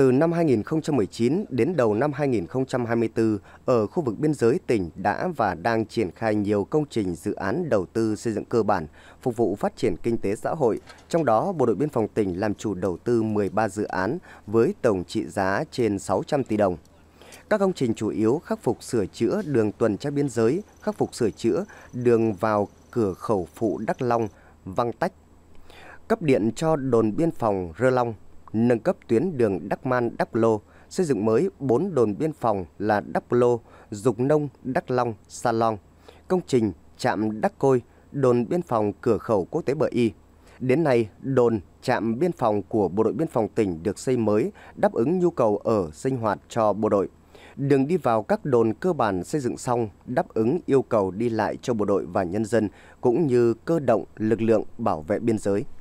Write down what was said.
từ năm 2019 đến đầu năm 2024, ở khu vực biên giới tỉnh đã và đang triển khai nhiều công trình dự án đầu tư xây dựng cơ bản, phục vụ phát triển kinh tế xã hội. Trong đó, Bộ đội Biên phòng tỉnh làm chủ đầu tư 13 dự án với tổng trị giá trên 600 tỷ đồng. Các công trình chủ yếu khắc phục sửa chữa đường tuần tra biên giới, khắc phục sửa chữa đường vào cửa khẩu phụ Đắc Long, Văng Tách, cấp điện cho đồn biên phòng Rơ Long, nâng cấp tuyến đường Đắc Man Đắc Lô, xây dựng mới 4 đồn biên phòng là Đắc Lô, Dục Nông, Đắc Long, Sa Long, công trình trạm Đắc Côi, đồn biên phòng cửa khẩu quốc tế Bờ Y. Đến nay, đồn trạm biên phòng của Bộ đội Biên phòng tỉnh được xây mới, đáp ứng nhu cầu ở sinh hoạt cho bộ đội. Đường đi vào các đồn cơ bản xây dựng xong, đáp ứng yêu cầu đi lại cho bộ đội và nhân dân, cũng như cơ động lực lượng bảo vệ biên giới.